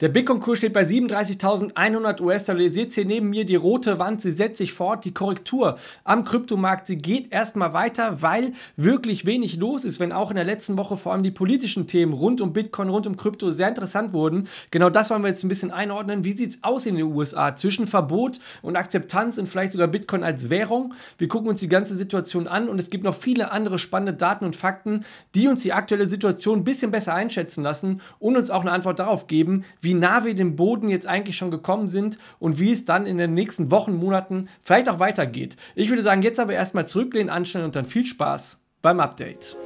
Der Bitcoin-Kurs steht bei 37.100 US-Dollar. Ihr seht hier neben mir die rote Wand. Sie setzt sich fort. Die Korrektur am Kryptomarkt, sie geht erstmal weiter, weil wirklich wenig los ist. Wenn auch in der letzten Woche vor allem die politischen Themen rund um Bitcoin, rund um Krypto sehr interessant wurden. Genau das wollen wir jetzt ein bisschen einordnen. Wie sieht es aus in den USA zwischen Verbot und Akzeptanz und vielleicht sogar Bitcoin als Währung? Wir gucken uns die ganze Situation an und es gibt noch viele andere spannende Daten und Fakten, die uns die aktuelle Situation ein bisschen besser einschätzen lassen und uns auch eine Antwort darauf geben, wie wie nah wir dem Boden jetzt eigentlich schon gekommen sind und wie es dann in den nächsten Wochen, Monaten vielleicht auch weitergeht. Ich würde sagen, jetzt aber erstmal zurücklehnen, anstellen und dann viel Spaß beim Update.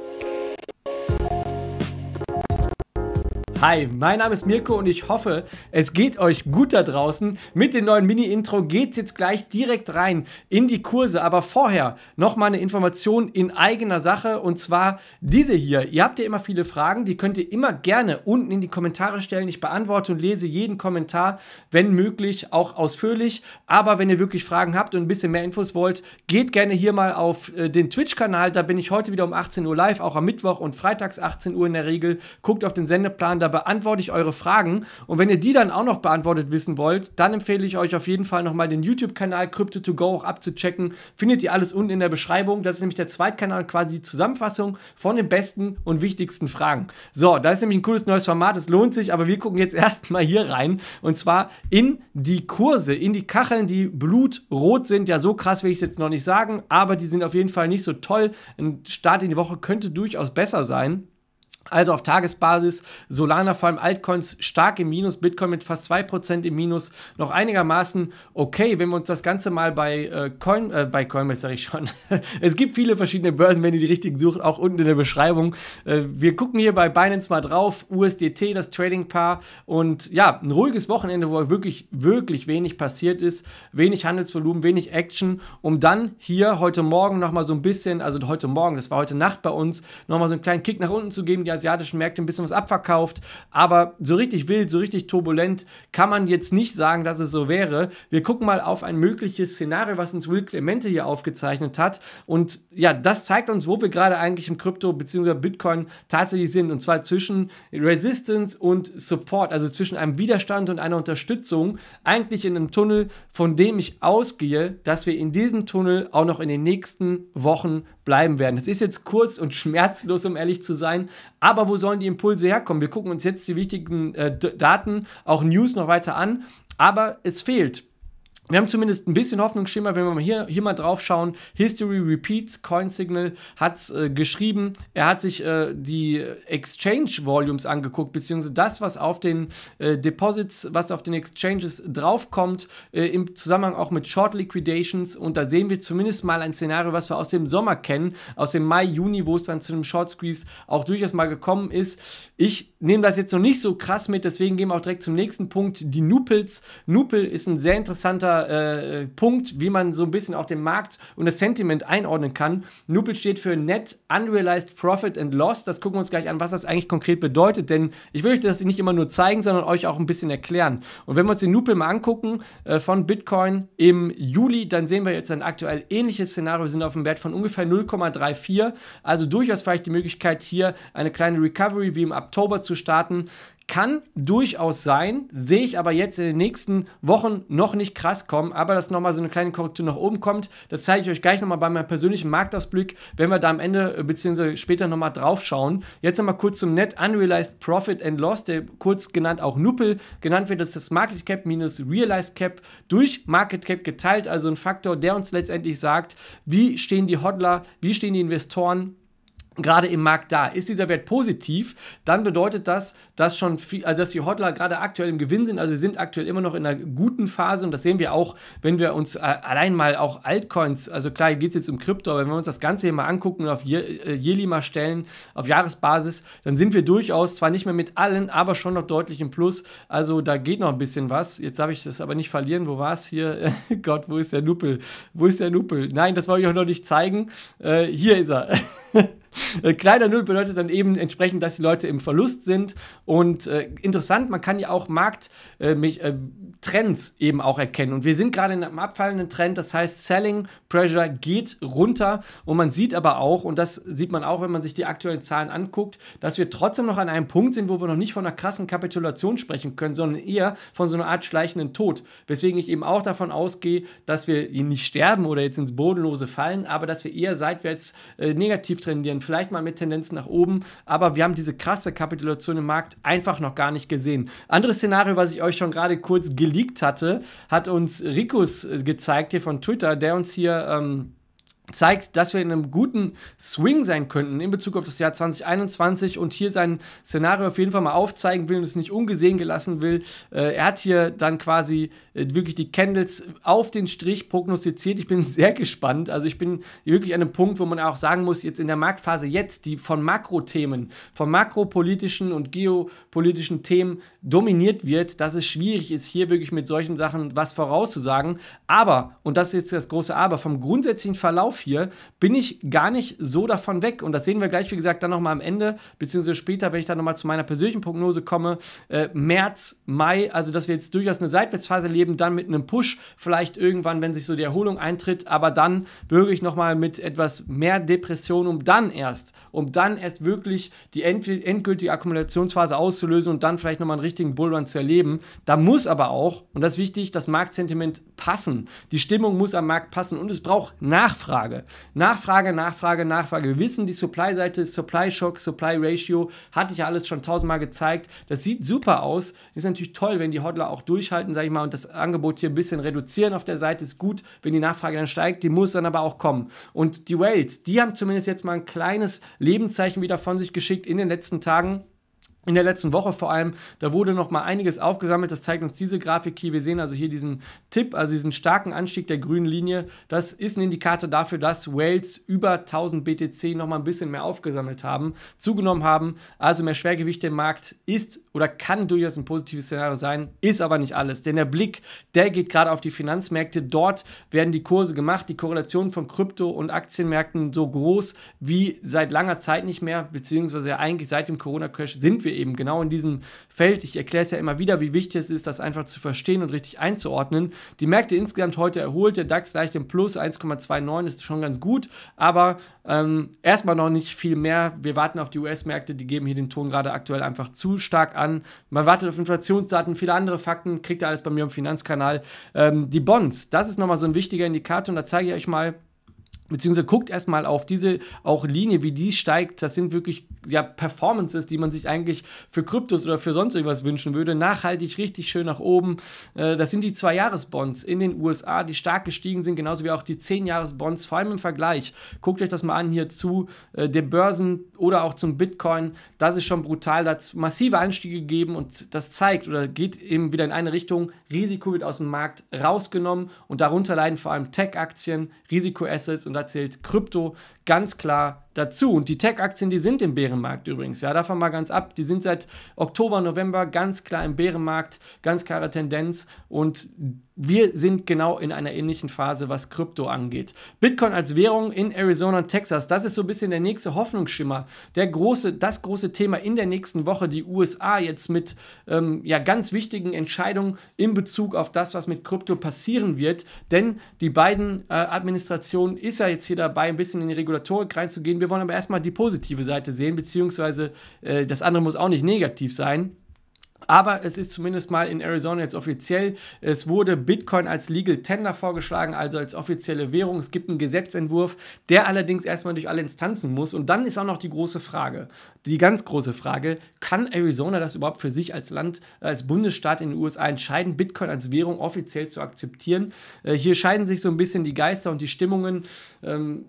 Hi, mein Name ist Mirko und ich hoffe, es geht euch gut da draußen. Mit dem neuen Mini-Intro geht's jetzt gleich direkt rein in die Kurse. Aber vorher noch mal eine Information in eigener Sache und zwar diese hier. Ihr habt ja immer viele Fragen, die könnt ihr immer gerne unten in die Kommentare stellen. Ich beantworte und lese jeden Kommentar, wenn möglich, auch ausführlich. Aber wenn ihr wirklich Fragen habt und ein bisschen mehr Infos wollt, geht gerne hier mal auf äh, den Twitch-Kanal. Da bin ich heute wieder um 18 Uhr live, auch am Mittwoch und freitags 18 Uhr in der Regel. Guckt auf den Sendeplan, da beantworte ich eure Fragen. Und wenn ihr die dann auch noch beantwortet wissen wollt, dann empfehle ich euch auf jeden Fall nochmal den YouTube-Kanal Crypto2Go auch abzuchecken. Findet ihr alles unten in der Beschreibung. Das ist nämlich der Zweitkanal, quasi die Zusammenfassung von den besten und wichtigsten Fragen. So, da ist nämlich ein cooles neues Format, es lohnt sich, aber wir gucken jetzt erstmal hier rein. Und zwar in die Kurse, in die Kacheln, die blutrot sind. Ja, so krass will ich es jetzt noch nicht sagen, aber die sind auf jeden Fall nicht so toll. Ein Start in die Woche könnte durchaus besser sein. Also auf Tagesbasis Solana, vor allem Altcoins, stark im Minus, Bitcoin mit fast 2% im Minus, noch einigermaßen okay, wenn wir uns das Ganze mal bei äh, Coin, äh, bei Coinbase sage ich schon, es gibt viele verschiedene Börsen, wenn ihr die richtigen sucht, auch unten in der Beschreibung. Äh, wir gucken hier bei Binance mal drauf, USDT, das Trading-Paar und ja, ein ruhiges Wochenende, wo wirklich, wirklich wenig passiert ist, wenig Handelsvolumen, wenig Action, um dann hier heute Morgen nochmal so ein bisschen, also heute Morgen, das war heute Nacht bei uns, nochmal so einen kleinen Kick nach unten zu geben, die asiatischen Märkte ein bisschen was abverkauft. Aber so richtig wild, so richtig turbulent kann man jetzt nicht sagen, dass es so wäre. Wir gucken mal auf ein mögliches Szenario, was uns Will Clemente hier aufgezeichnet hat. Und ja, das zeigt uns, wo wir gerade eigentlich im Krypto bzw. Bitcoin tatsächlich sind. Und zwar zwischen Resistance und Support, also zwischen einem Widerstand und einer Unterstützung, eigentlich in einem Tunnel, von dem ich ausgehe, dass wir in diesem Tunnel auch noch in den nächsten Wochen bleiben werden. Es ist jetzt kurz und schmerzlos, um ehrlich zu sein, aber wo sollen die Impulse herkommen? Wir gucken uns jetzt die wichtigen äh, Daten, auch News noch weiter an, aber es fehlt wir haben zumindest ein bisschen Hoffnungsschimmer, wenn wir hier, hier mal drauf schauen. History Repeats, CoinSignal hat es äh, geschrieben. Er hat sich äh, die Exchange Volumes angeguckt, beziehungsweise das, was auf den äh, Deposits, was auf den Exchanges draufkommt, äh, im Zusammenhang auch mit Short Liquidations. Und da sehen wir zumindest mal ein Szenario, was wir aus dem Sommer kennen, aus dem Mai, Juni, wo es dann zu einem Short Squeeze auch durchaus mal gekommen ist. Ich nehme das jetzt noch nicht so krass mit, deswegen gehen wir auch direkt zum nächsten Punkt. Die Nupels. Nupel ist ein sehr interessanter guter äh, Punkt, wie man so ein bisschen auch den Markt und das Sentiment einordnen kann. Nupel steht für Net Unrealized Profit and Loss. Das gucken wir uns gleich an, was das eigentlich konkret bedeutet. Denn ich will euch das nicht immer nur zeigen, sondern euch auch ein bisschen erklären. Und wenn wir uns den Nupel mal angucken äh, von Bitcoin im Juli, dann sehen wir jetzt ein aktuell ähnliches Szenario. Wir sind auf einem Wert von ungefähr 0,34. Also durchaus vielleicht die Möglichkeit, hier eine kleine Recovery wie im Oktober zu starten. Kann durchaus sein, sehe ich aber jetzt in den nächsten Wochen noch nicht krass kommen, aber dass nochmal so eine kleine Korrektur nach oben kommt, das zeige ich euch gleich nochmal bei meinem persönlichen Marktausblick, wenn wir da am Ende äh, bzw. später nochmal drauf schauen. Jetzt nochmal kurz zum Net Unrealized Profit and Loss, der kurz genannt auch Nuppel genannt wird, das ist das Market Cap minus Realized Cap durch Market Cap geteilt, also ein Faktor, der uns letztendlich sagt, wie stehen die Hodler, wie stehen die Investoren gerade im Markt da. Ist dieser Wert positiv, dann bedeutet das, dass schon viel, also dass die Hodler gerade aktuell im Gewinn sind. Also wir sind aktuell immer noch in einer guten Phase und das sehen wir auch, wenn wir uns äh, allein mal auch Altcoins, also klar geht es jetzt um Krypto, aber wenn wir uns das Ganze hier mal angucken und auf Je äh, Jeli mal stellen, auf Jahresbasis, dann sind wir durchaus zwar nicht mehr mit allen, aber schon noch deutlich im Plus. Also da geht noch ein bisschen was. Jetzt darf ich das aber nicht verlieren. Wo war es hier? Gott, wo ist der Nuppel? Wo ist der Nuppel? Nein, das wollte ich auch noch nicht zeigen. Äh, hier ist er. Äh, kleiner Null bedeutet dann eben entsprechend, dass die Leute im Verlust sind. Und äh, interessant, man kann ja auch Markttrends äh, äh eben auch erkennen. Und wir sind gerade in einem abfallenden Trend, das heißt, Selling Pressure geht runter. Und man sieht aber auch, und das sieht man auch, wenn man sich die aktuellen Zahlen anguckt, dass wir trotzdem noch an einem Punkt sind, wo wir noch nicht von einer krassen Kapitulation sprechen können, sondern eher von so einer Art schleichenden Tod. Weswegen ich eben auch davon ausgehe, dass wir nicht sterben oder jetzt ins Bodenlose fallen, aber dass wir eher seitwärts äh, negativ durchtrendieren, vielleicht mal mit Tendenzen nach oben, aber wir haben diese krasse Kapitulation im Markt einfach noch gar nicht gesehen. Anderes Szenario, was ich euch schon gerade kurz geleakt hatte, hat uns Rikus äh, gezeigt hier von Twitter, der uns hier ähm, zeigt, dass wir in einem guten Swing sein könnten in Bezug auf das Jahr 2021 und hier sein Szenario auf jeden Fall mal aufzeigen will und es nicht ungesehen gelassen will. Äh, er hat hier dann quasi äh, wirklich die Candles auf den Strich prognostiziert. Ich bin sehr gespannt. Also ich bin wirklich an einem Punkt, wo man auch sagen muss, jetzt in der Marktphase jetzt, die von Makrothemen, von makropolitischen und geopolitischen Themen dominiert wird, dass es schwierig ist, hier wirklich mit solchen Sachen was vorauszusagen. Aber, und das ist jetzt das große Aber, vom grundsätzlichen Verlauf hier, bin ich gar nicht so davon weg. Und das sehen wir gleich, wie gesagt, dann nochmal am Ende, beziehungsweise später, wenn ich dann nochmal zu meiner persönlichen Prognose komme. Äh, März, Mai, also dass wir jetzt durchaus eine Seitwärtsphase leben, dann mit einem Push, vielleicht irgendwann, wenn sich so die Erholung eintritt, aber dann wirklich nochmal mit etwas mehr Depression, um dann erst, um dann erst wirklich die endgültige Akkumulationsphase auszulösen und dann vielleicht nochmal einen richtigen Bullrun zu erleben. Da muss aber auch, und das ist wichtig, das Marktsentiment passen. Die Stimmung muss am Markt passen und es braucht Nachfrage. Nachfrage. Nachfrage, Nachfrage, Nachfrage. Wir wissen, die Supply-Seite, ist Supply Shock, Supply Ratio, hatte ich ja alles schon tausendmal gezeigt. Das sieht super aus. Ist natürlich toll, wenn die Hodler auch durchhalten, sage ich mal, und das Angebot hier ein bisschen reduzieren auf der Seite ist gut, wenn die Nachfrage dann steigt. Die muss dann aber auch kommen. Und die Whales, die haben zumindest jetzt mal ein kleines Lebenszeichen wieder von sich geschickt in den letzten Tagen in der letzten Woche vor allem, da wurde noch mal einiges aufgesammelt. Das zeigt uns diese Grafik hier. Wir sehen also hier diesen Tipp, also diesen starken Anstieg der grünen Linie. Das ist ein Indikator dafür, dass Wales über 1000 BTC noch mal ein bisschen mehr aufgesammelt haben, zugenommen haben. Also mehr Schwergewicht im Markt ist oder kann durchaus ein positives Szenario sein, ist aber nicht alles. Denn der Blick, der geht gerade auf die Finanzmärkte. Dort werden die Kurse gemacht. Die Korrelation von Krypto- und Aktienmärkten so groß wie seit langer Zeit nicht mehr, beziehungsweise eigentlich seit dem Corona-Crash sind wir eben genau in diesem Feld, ich erkläre es ja immer wieder, wie wichtig es ist, das einfach zu verstehen und richtig einzuordnen. Die Märkte insgesamt heute erholt, der DAX leicht im Plus, 1,29 ist schon ganz gut, aber ähm, erstmal noch nicht viel mehr. Wir warten auf die US-Märkte, die geben hier den Ton gerade aktuell einfach zu stark an. Man wartet auf Inflationsdaten, viele andere Fakten, kriegt ihr alles bei mir im Finanzkanal. Ähm, die Bonds, das ist nochmal so ein wichtiger Indikator und da zeige ich euch mal, Beziehungsweise guckt erstmal auf diese auch Linie, wie die steigt. Das sind wirklich ja, Performances, die man sich eigentlich für Kryptos oder für sonst irgendwas wünschen würde. Nachhaltig, richtig schön nach oben. Äh, das sind die Zwei-Jahres-Bonds in den USA, die stark gestiegen sind, genauso wie auch die Zehn-Jahres-Bonds, vor allem im Vergleich. Guckt euch das mal an hier zu äh, den Börsen oder auch zum Bitcoin. Das ist schon brutal. Da hat es massive Anstiege gegeben und das zeigt oder geht eben wieder in eine Richtung. Risiko wird aus dem Markt rausgenommen und darunter leiden vor allem Tech-Aktien, Risiko-Assets und erzählt, Krypto ganz klar dazu. Und die Tech-Aktien, die sind im Bärenmarkt übrigens, ja, davon mal ganz ab. Die sind seit Oktober, November ganz klar im Bärenmarkt, ganz klare Tendenz. Und wir sind genau in einer ähnlichen Phase, was Krypto angeht. Bitcoin als Währung in Arizona und Texas, das ist so ein bisschen der nächste Hoffnungsschimmer. Der große, das große Thema in der nächsten Woche, die USA jetzt mit ähm, ja, ganz wichtigen Entscheidungen in Bezug auf das, was mit Krypto passieren wird. Denn die beiden äh, Administrationen ist ja jetzt hier dabei, ein bisschen in die Regulierung Regulatorik reinzugehen. Wir wollen aber erstmal die positive Seite sehen, beziehungsweise äh, das andere muss auch nicht negativ sein. Aber es ist zumindest mal in Arizona jetzt offiziell. Es wurde Bitcoin als Legal Tender vorgeschlagen, also als offizielle Währung. Es gibt einen Gesetzentwurf, der allerdings erstmal durch alle Instanzen muss. Und dann ist auch noch die große Frage, die ganz große Frage, kann Arizona das überhaupt für sich als Land, als Bundesstaat in den USA entscheiden, Bitcoin als Währung offiziell zu akzeptieren? Äh, hier scheiden sich so ein bisschen die Geister und die Stimmungen. Ähm,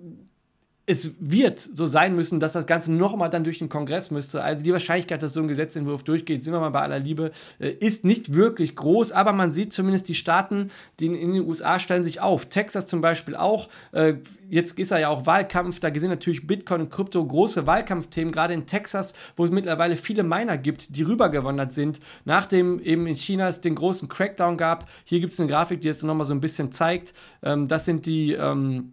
es wird so sein müssen, dass das Ganze nochmal dann durch den Kongress müsste. Also die Wahrscheinlichkeit, dass so ein Gesetzentwurf durchgeht, sind wir mal bei aller Liebe, äh, ist nicht wirklich groß, aber man sieht zumindest die Staaten, die in den USA stellen sich auf. Texas zum Beispiel auch. Äh, jetzt ist er ja auch Wahlkampf, da gesehen natürlich Bitcoin und Krypto große Wahlkampfthemen, gerade in Texas, wo es mittlerweile viele Miner gibt, die rübergewandert sind, nachdem eben in China es den großen Crackdown gab. Hier gibt es eine Grafik, die jetzt nochmal so ein bisschen zeigt. Ähm, das sind die ähm,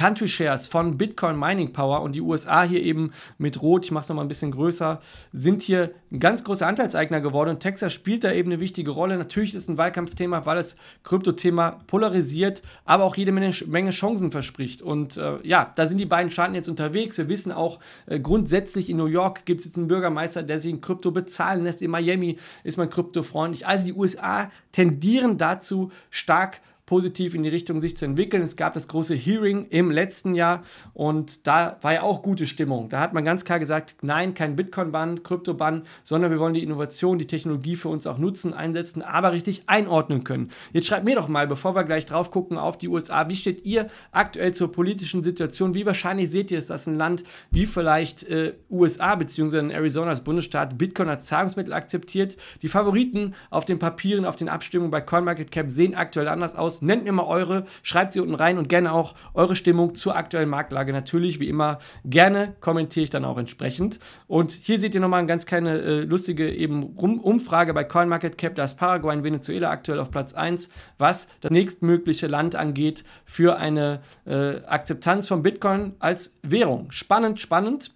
Country Shares von Bitcoin Mining Power und die USA hier eben mit Rot, ich mache es nochmal ein bisschen größer, sind hier ein ganz großer Anteilseigner geworden und Texas spielt da eben eine wichtige Rolle. Natürlich ist es ein Wahlkampfthema, weil das Kryptothema polarisiert, aber auch jede Menge Chancen verspricht. Und äh, ja, da sind die beiden Staaten jetzt unterwegs. Wir wissen auch äh, grundsätzlich in New York gibt es jetzt einen Bürgermeister, der sich in Krypto bezahlen lässt. In Miami ist man kryptofreundlich. Also die USA tendieren dazu, stark positiv in die Richtung sich zu entwickeln. Es gab das große Hearing im letzten Jahr und da war ja auch gute Stimmung. Da hat man ganz klar gesagt, nein, kein Bitcoin-Bann, Krypto-Bann, sondern wir wollen die Innovation, die Technologie für uns auch nutzen, einsetzen, aber richtig einordnen können. Jetzt schreibt mir doch mal, bevor wir gleich drauf gucken auf die USA, wie steht ihr aktuell zur politischen Situation? Wie wahrscheinlich seht ihr es, dass ein Land wie vielleicht äh, USA bzw. Arizona als Bundesstaat Bitcoin als Zahlungsmittel akzeptiert? Die Favoriten auf den Papieren, auf den Abstimmungen bei CoinMarketCap sehen aktuell anders aus. Nennt mir mal eure, schreibt sie unten rein und gerne auch eure Stimmung zur aktuellen Marktlage. Natürlich, wie immer, gerne kommentiere ich dann auch entsprechend. Und hier seht ihr nochmal eine ganz kleine äh, lustige eben Umfrage bei CoinMarketCap. Da ist Paraguay und Venezuela aktuell auf Platz 1, was das nächstmögliche Land angeht für eine äh, Akzeptanz von Bitcoin als Währung. Spannend, spannend.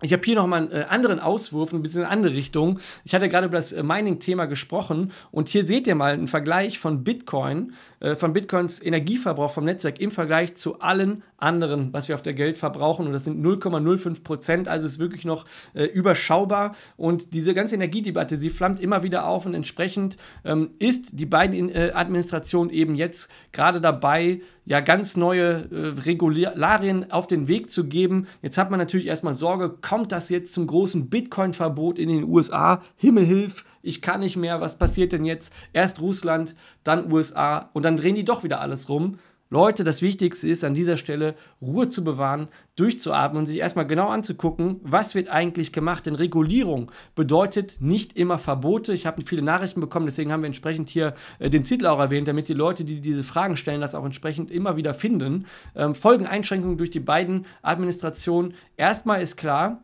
Ich habe hier nochmal einen äh, anderen Auswurf, ein bisschen in eine andere Richtung. Ich hatte gerade über das äh, Mining-Thema gesprochen und hier seht ihr mal einen Vergleich von Bitcoin, äh, von Bitcoins Energieverbrauch vom Netzwerk im Vergleich zu allen anderen, was wir auf der Geld verbrauchen. Und das sind 0,05 Prozent, also ist wirklich noch überschaubar. Und diese ganze Energiedebatte, sie flammt immer wieder auf und entsprechend ähm, ist die beiden Administrationen eben jetzt gerade dabei, ja ganz neue äh, Regularien auf den Weg zu geben. Jetzt hat man natürlich erstmal Sorge, kommt das jetzt zum großen Bitcoin-Verbot in den USA? Himmel hilf, ich kann nicht mehr, was passiert denn jetzt? Erst Russland, dann USA und dann drehen die doch wieder alles rum. Leute, das Wichtigste ist an dieser Stelle, Ruhe zu bewahren, durchzuatmen und sich erstmal genau anzugucken, was wird eigentlich gemacht. Denn Regulierung bedeutet nicht immer Verbote. Ich habe viele Nachrichten bekommen, deswegen haben wir entsprechend hier äh, den Titel auch erwähnt, damit die Leute, die diese Fragen stellen, das auch entsprechend immer wieder finden. Ähm, Folgen Einschränkungen durch die beiden Administrationen. Erstmal ist klar,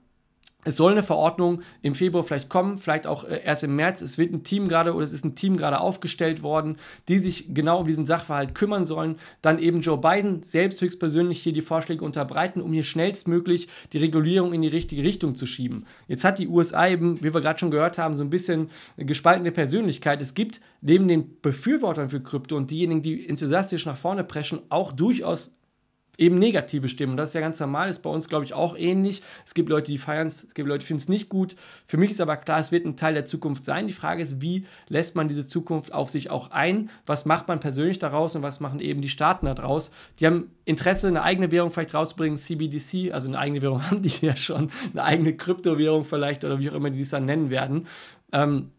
es soll eine Verordnung im Februar vielleicht kommen, vielleicht auch äh, erst im März. Es wird ein Team gerade oder es ist ein Team gerade aufgestellt worden, die sich genau um diesen Sachverhalt kümmern sollen. Dann eben Joe Biden selbst höchstpersönlich hier die Vorschläge unterbreiten, um hier schnellstmöglich die Regulierung in die richtige Richtung zu schieben. Jetzt hat die USA eben, wie wir gerade schon gehört haben, so ein bisschen gespaltene Persönlichkeit. Es gibt neben den Befürwortern für Krypto und diejenigen, die enthusiastisch nach vorne preschen, auch durchaus eben negative Stimmen. das ist ja ganz normal, ist bei uns, glaube ich, auch ähnlich. Es gibt Leute, die feiern es, es gibt Leute, die finden es nicht gut. Für mich ist aber klar, es wird ein Teil der Zukunft sein. Die Frage ist, wie lässt man diese Zukunft auf sich auch ein? Was macht man persönlich daraus und was machen eben die Staaten daraus? Die haben Interesse, eine eigene Währung vielleicht rauszubringen, CBDC, also eine eigene Währung haben die ja schon, eine eigene Kryptowährung vielleicht oder wie auch immer die es dann nennen werden. Ähm,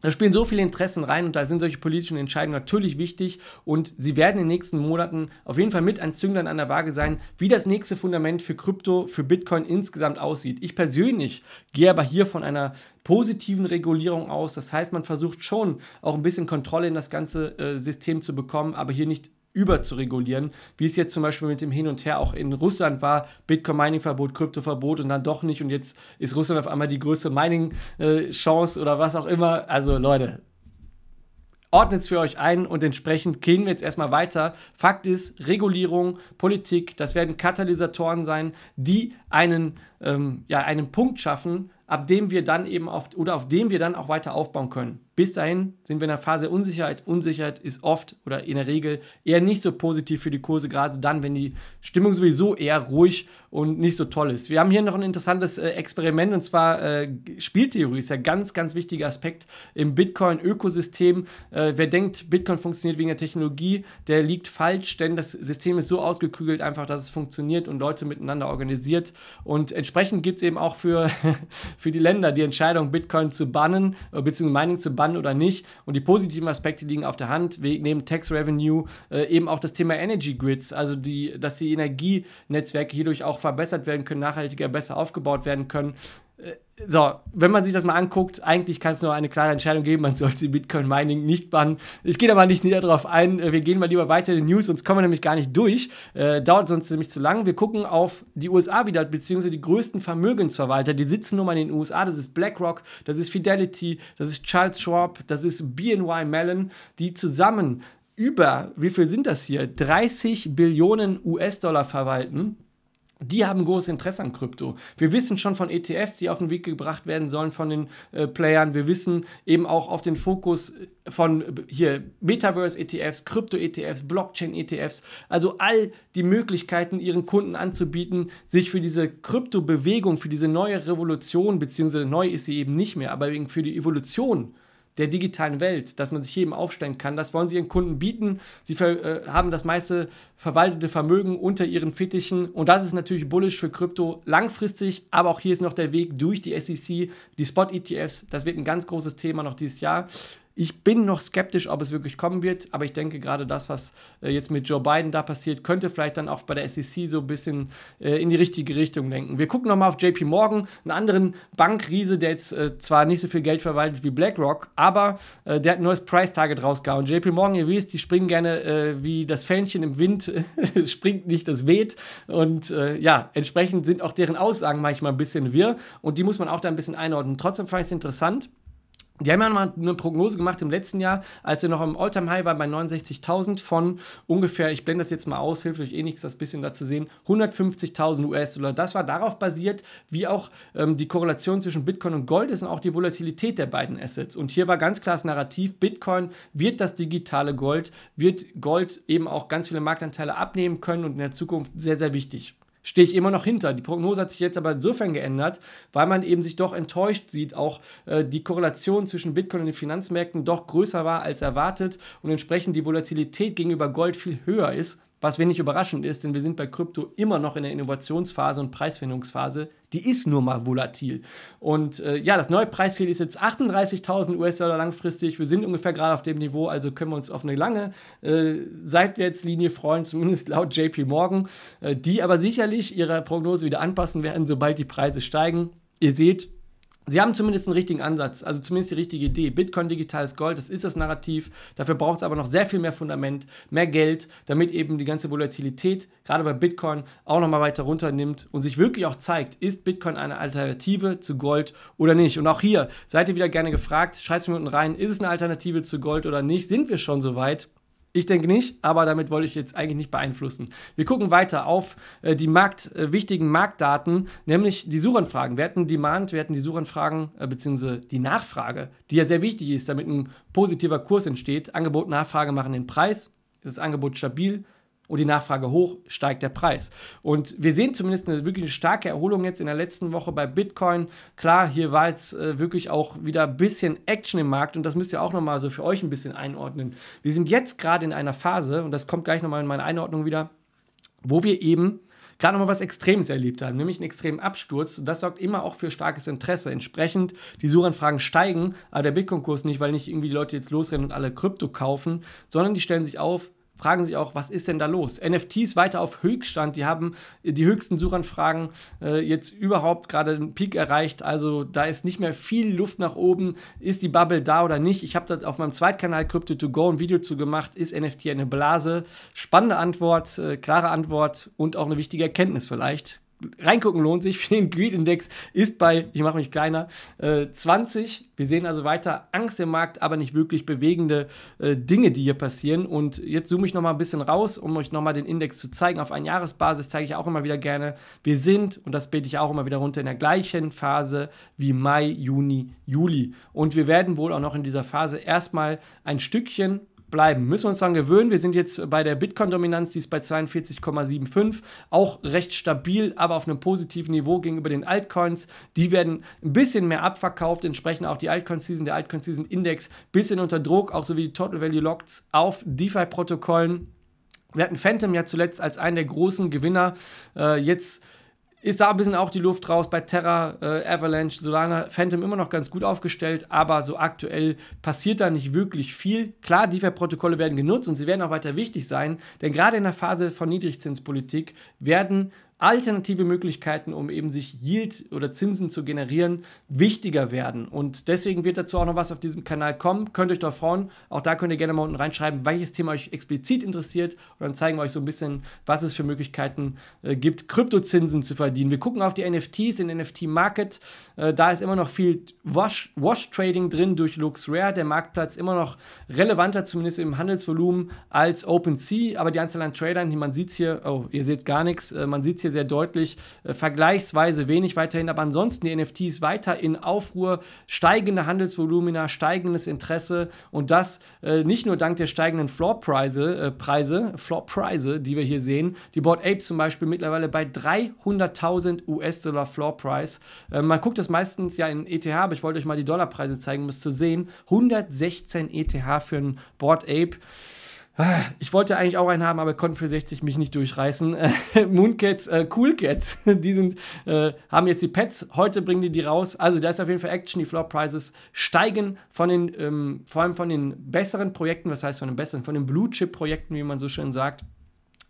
da spielen so viele Interessen rein und da sind solche politischen Entscheidungen natürlich wichtig und sie werden in den nächsten Monaten auf jeden Fall mit an Zündern an der Waage sein, wie das nächste Fundament für Krypto, für Bitcoin insgesamt aussieht. Ich persönlich gehe aber hier von einer positiven Regulierung aus. Das heißt, man versucht schon auch ein bisschen Kontrolle in das ganze äh, System zu bekommen, aber hier nicht überzuregulieren, wie es jetzt zum Beispiel mit dem Hin und Her auch in Russland war, Bitcoin-Mining-Verbot, Krypto-Verbot und dann doch nicht und jetzt ist Russland auf einmal die größte Mining-Chance oder was auch immer. Also Leute, ordnet es für euch ein und entsprechend gehen wir jetzt erstmal weiter. Fakt ist, Regulierung, Politik, das werden Katalysatoren sein, die einen ähm, ja, einen Punkt schaffen, ab dem wir dann eben auf, oder auf dem wir dann auch weiter aufbauen können. Bis dahin sind wir in der Phase Unsicherheit. Unsicherheit ist oft oder in der Regel eher nicht so positiv für die Kurse, gerade dann, wenn die Stimmung sowieso eher ruhig und nicht so toll ist. Wir haben hier noch ein interessantes äh, Experiment und zwar äh, Spieltheorie ist ja ganz, ganz wichtiger Aspekt im Bitcoin-Ökosystem. Äh, wer denkt, Bitcoin funktioniert wegen der Technologie, der liegt falsch, denn das System ist so ausgekügelt einfach, dass es funktioniert und Leute miteinander organisiert und entsprechend entsprechend gibt es eben auch für, für die Länder die Entscheidung, Bitcoin zu bannen, äh, beziehungsweise Mining zu bannen oder nicht. Und die positiven Aspekte liegen auf der Hand, wie neben Tax Revenue äh, eben auch das Thema Energy Grids, also die, dass die Energienetzwerke hierdurch auch verbessert werden können, nachhaltiger, besser aufgebaut werden können. Äh, so, wenn man sich das mal anguckt, eigentlich kann es nur eine klare Entscheidung geben, man sollte Bitcoin Mining nicht bannen. Ich gehe da mal nicht näher drauf ein, äh, wir gehen mal lieber weiter in die News, sonst kommen wir nämlich gar nicht durch. Äh, dauert sonst nämlich zu lang. Wir gucken auf die USA wieder, beziehungsweise die größten Vermögensverwalter, die sitzen nun mal in den USA. Das ist BlackRock, das ist Fidelity, das ist Charles Schwab, das ist BNY Mellon, die zusammen über, wie viel sind das hier, 30 Billionen US-Dollar verwalten die haben großes Interesse an Krypto. Wir wissen schon von ETFs, die auf den Weg gebracht werden sollen von den äh, Playern. Wir wissen eben auch auf den Fokus äh, von äh, hier Metaverse-ETFs, Krypto-ETFs, Blockchain-ETFs. Also all die Möglichkeiten, ihren Kunden anzubieten, sich für diese Krypto-Bewegung, für diese neue Revolution, beziehungsweise neu ist sie eben nicht mehr, aber für die Evolution äh, der digitalen Welt, dass man sich jedem aufstellen kann. Das wollen sie ihren Kunden bieten. Sie äh, haben das meiste verwaltete Vermögen unter ihren Fittichen und das ist natürlich bullish für Krypto langfristig, aber auch hier ist noch der Weg durch die SEC, die Spot-ETFs, das wird ein ganz großes Thema noch dieses Jahr. Ich bin noch skeptisch, ob es wirklich kommen wird, aber ich denke gerade das, was äh, jetzt mit Joe Biden da passiert, könnte vielleicht dann auch bei der SEC so ein bisschen äh, in die richtige Richtung lenken. Wir gucken nochmal auf JP Morgan, einen anderen Bankriese, der jetzt äh, zwar nicht so viel Geld verwaltet wie BlackRock, aber der hat ein neues Price-Target rausgehauen. JP Morgan, ihr wisst, die springen gerne wie das Fähnchen im Wind, es springt nicht, es weht und ja, entsprechend sind auch deren Aussagen manchmal ein bisschen wirr und die muss man auch da ein bisschen einordnen. Trotzdem fand ich es interessant, die haben ja mal eine Prognose gemacht im letzten Jahr, als er noch im time high war bei 69.000 von ungefähr, ich blende das jetzt mal aus, hilft euch eh nichts, das bisschen da zu sehen, 150.000 US-Dollar. Das war darauf basiert, wie auch ähm, die Korrelation zwischen Bitcoin und Gold ist und auch die Volatilität der beiden Assets. Und hier war ganz klar das Narrativ, Bitcoin wird das digitale Gold, wird Gold eben auch ganz viele Marktanteile abnehmen können und in der Zukunft sehr, sehr wichtig stehe ich immer noch hinter. Die Prognose hat sich jetzt aber insofern geändert, weil man eben sich doch enttäuscht sieht, auch äh, die Korrelation zwischen Bitcoin und den Finanzmärkten doch größer war als erwartet und entsprechend die Volatilität gegenüber Gold viel höher ist was wenig überraschend ist, denn wir sind bei Krypto immer noch in der Innovationsphase und Preisfindungsphase. Die ist nur mal volatil. Und äh, ja, das neue Preisziel ist jetzt 38.000 US-Dollar langfristig. Wir sind ungefähr gerade auf dem Niveau, also können wir uns auf eine lange äh, Seitwärtslinie freuen, zumindest laut JP Morgan, äh, die aber sicherlich ihre Prognose wieder anpassen werden, sobald die Preise steigen. Ihr seht, Sie haben zumindest einen richtigen Ansatz, also zumindest die richtige Idee. Bitcoin, digitales Gold, das ist das Narrativ. Dafür braucht es aber noch sehr viel mehr Fundament, mehr Geld, damit eben die ganze Volatilität, gerade bei Bitcoin, auch nochmal weiter runternimmt und sich wirklich auch zeigt, ist Bitcoin eine Alternative zu Gold oder nicht. Und auch hier seid ihr wieder gerne gefragt, schreibt es mir unten rein, ist es eine Alternative zu Gold oder nicht? Sind wir schon so weit? Ich denke nicht, aber damit wollte ich jetzt eigentlich nicht beeinflussen. Wir gucken weiter auf äh, die Markt, äh, wichtigen Marktdaten, nämlich die Suchanfragen. Wir hatten Demand, wir hatten die Suchanfragen äh, bzw. die Nachfrage, die ja sehr wichtig ist, damit ein positiver Kurs entsteht. Angebot, und Nachfrage machen den Preis. Ist das Angebot stabil? und die Nachfrage hoch, steigt der Preis. Und wir sehen zumindest eine wirklich starke Erholung jetzt in der letzten Woche bei Bitcoin. Klar, hier war jetzt äh, wirklich auch wieder ein bisschen Action im Markt und das müsst ihr auch nochmal so für euch ein bisschen einordnen. Wir sind jetzt gerade in einer Phase, und das kommt gleich nochmal in meine Einordnung wieder, wo wir eben gerade nochmal was Extremes erlebt haben, nämlich einen extremen Absturz. Und das sorgt immer auch für starkes Interesse. Entsprechend, die Suchanfragen steigen, aber der Bitcoin-Kurs nicht, weil nicht irgendwie die Leute jetzt losrennen und alle Krypto kaufen, sondern die stellen sich auf, fragen sich auch, was ist denn da los? NFTs weiter auf Höchststand, die haben die höchsten Suchanfragen äh, jetzt überhaupt gerade einen Peak erreicht. Also da ist nicht mehr viel Luft nach oben. Ist die Bubble da oder nicht? Ich habe da auf meinem Zweitkanal Crypto2Go ein Video zu gemacht. Ist NFT eine Blase? Spannende Antwort, äh, klare Antwort und auch eine wichtige Erkenntnis vielleicht. Reingucken lohnt sich. Für den Greed-Index ist bei, ich mache mich kleiner, äh, 20. Wir sehen also weiter Angst im Markt, aber nicht wirklich bewegende äh, Dinge, die hier passieren. Und jetzt zoome ich nochmal ein bisschen raus, um euch nochmal den Index zu zeigen. Auf Jahresbasis zeige ich auch immer wieder gerne. Wir sind, und das bete ich auch immer wieder runter, in der gleichen Phase wie Mai, Juni, Juli. Und wir werden wohl auch noch in dieser Phase erstmal ein Stückchen bleiben. Müssen wir uns daran gewöhnen. Wir sind jetzt bei der Bitcoin-Dominanz, die ist bei 42,75, auch recht stabil, aber auf einem positiven Niveau gegenüber den Altcoins. Die werden ein bisschen mehr abverkauft, entsprechend auch die Altcoin-Season, der Altcoin-Season-Index, bisschen unter Druck, auch so wie die Total Value Locks auf DeFi-Protokollen. Wir hatten Phantom ja zuletzt als einen der großen Gewinner. Äh, jetzt ist da ein bisschen auch die Luft raus bei Terra, äh, Avalanche, Solana, Phantom immer noch ganz gut aufgestellt, aber so aktuell passiert da nicht wirklich viel. Klar, DeFi-Protokolle werden genutzt und sie werden auch weiter wichtig sein, denn gerade in der Phase von Niedrigzinspolitik werden alternative Möglichkeiten, um eben sich Yield oder Zinsen zu generieren, wichtiger werden. Und deswegen wird dazu auch noch was auf diesem Kanal kommen. Könnt euch da freuen. Auch da könnt ihr gerne mal unten reinschreiben, welches Thema euch explizit interessiert. Und dann zeigen wir euch so ein bisschen, was es für Möglichkeiten äh, gibt, Kryptozinsen zu verdienen. Wir gucken auf die NFTs, den NFT-Market. Äh, da ist immer noch viel Wash-Trading -Wash drin durch LuxRare. Der Marktplatz immer noch relevanter, zumindest im Handelsvolumen, als OpenSea. Aber die Anzahl an Tradern, man sieht hier, oh, ihr seht gar nichts, äh, man sieht hier hier sehr deutlich äh, vergleichsweise wenig weiterhin, aber ansonsten die NFTs weiter in Aufruhr, steigende Handelsvolumina, steigendes Interesse und das äh, nicht nur dank der steigenden Floorpreise, äh, Preise, floor die wir hier sehen. Die Board Apes zum Beispiel mittlerweile bei 300.000 US-Dollar Floor-Price. Äh, man guckt das meistens ja in ETH, aber ich wollte euch mal die Dollarpreise zeigen, um es zu sehen. 116 ETH für ein Board Ape. Ich wollte eigentlich auch einen haben, aber konnten für 60 mich nicht durchreißen. Mooncats, äh, Coolcats, die sind, äh, haben jetzt die Pets. Heute bringen die die raus. Also da ist auf jeden Fall Action. Die Floor Prices steigen von den, ähm, vor allem von den besseren Projekten, was heißt von den besseren, von den Blue Chip Projekten, wie man so schön sagt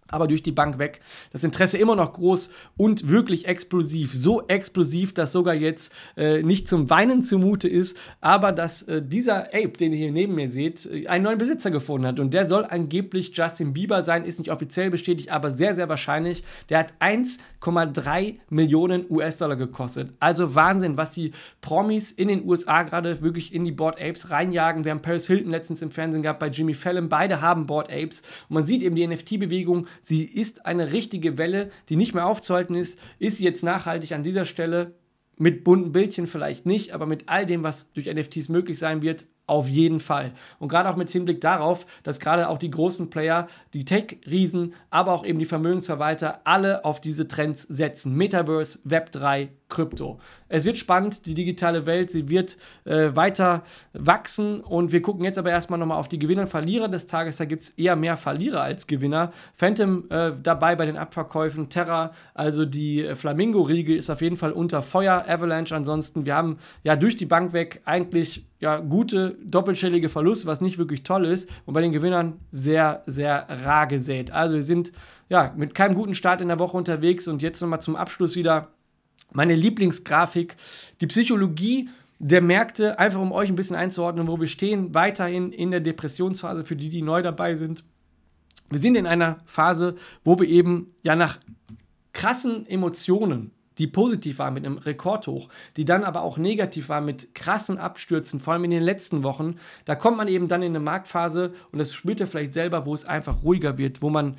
aber durch die Bank weg. Das Interesse immer noch groß und wirklich explosiv. So explosiv, dass sogar jetzt äh, nicht zum Weinen zumute ist, aber dass äh, dieser Ape, den ihr hier neben mir seht, äh, einen neuen Besitzer gefunden hat. Und der soll angeblich Justin Bieber sein, ist nicht offiziell bestätigt, aber sehr, sehr wahrscheinlich. Der hat 1 1,3 Millionen US-Dollar gekostet. Also Wahnsinn, was die Promis in den USA gerade wirklich in die Board Apes reinjagen. Wir haben Paris Hilton letztens im Fernsehen gehabt bei Jimmy Fallon. Beide haben Board Apes. Und man sieht eben die NFT-Bewegung. Sie ist eine richtige Welle, die nicht mehr aufzuhalten ist. Ist sie jetzt nachhaltig an dieser Stelle mit bunten Bildchen vielleicht nicht, aber mit all dem, was durch NFTs möglich sein wird, auf jeden Fall. Und gerade auch mit Hinblick darauf, dass gerade auch die großen Player, die Tech-Riesen, aber auch eben die Vermögensverwalter alle auf diese Trends setzen. Metaverse, Web3, Krypto. Es wird spannend, die digitale Welt, sie wird äh, weiter wachsen und wir gucken jetzt aber erstmal nochmal auf die Gewinner und Verlierer des Tages. Da gibt es eher mehr Verlierer als Gewinner. Phantom äh, dabei bei den Abverkäufen, Terra, also die äh, Flamingo-Riege ist auf jeden Fall unter Feuer, Avalanche ansonsten. Wir haben ja durch die Bank weg eigentlich ja, gute doppelstellige Verluste, was nicht wirklich toll ist. Und bei den Gewinnern sehr, sehr rar gesät. Also wir sind ja mit keinem guten Start in der Woche unterwegs. Und jetzt nochmal zum Abschluss wieder meine Lieblingsgrafik, die Psychologie der Märkte, einfach um euch ein bisschen einzuordnen, wo wir stehen, weiterhin in der Depressionsphase für die, die neu dabei sind. Wir sind in einer Phase, wo wir eben ja nach krassen Emotionen die positiv war mit einem Rekordhoch, die dann aber auch negativ war mit krassen Abstürzen, vor allem in den letzten Wochen. Da kommt man eben dann in eine Marktphase und das spürt ihr vielleicht selber, wo es einfach ruhiger wird, wo man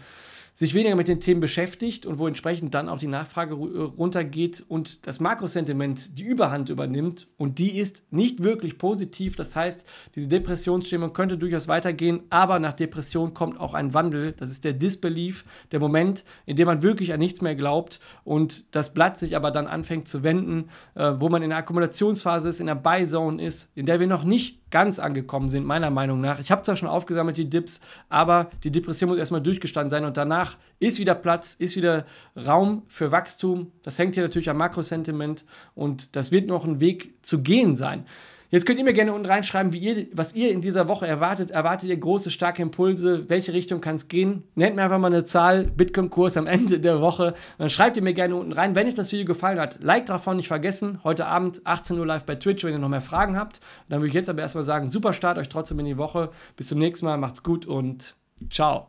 sich weniger mit den Themen beschäftigt und wo entsprechend dann auch die Nachfrage äh, runtergeht und das Makrosentiment die Überhand übernimmt und die ist nicht wirklich positiv. Das heißt, diese Depressionsstimmung könnte durchaus weitergehen, aber nach Depression kommt auch ein Wandel. Das ist der Disbelief, der Moment, in dem man wirklich an nichts mehr glaubt und das Blatt sich aber dann anfängt zu wenden, äh, wo man in der Akkumulationsphase ist, in der Buy-Zone ist, in der wir noch nicht ganz angekommen sind, meiner Meinung nach. Ich habe zwar schon aufgesammelt, die Dips, aber die Depression muss erstmal durchgestanden sein und danach ist wieder Platz, ist wieder Raum für Wachstum. Das hängt hier natürlich am Makrosentiment und das wird noch ein Weg zu gehen sein. Jetzt könnt ihr mir gerne unten reinschreiben, wie ihr, was ihr in dieser Woche erwartet. Erwartet ihr große, starke Impulse? Welche Richtung kann es gehen? Nennt mir einfach mal eine Zahl, Bitcoin-Kurs am Ende der Woche. Dann schreibt ihr mir gerne unten rein. Wenn euch das Video gefallen hat, Like davon nicht vergessen. Heute Abend 18 Uhr live bei Twitch, wenn ihr noch mehr Fragen habt. Dann würde ich jetzt aber erstmal sagen, super Start euch trotzdem in die Woche. Bis zum nächsten Mal, macht's gut und ciao.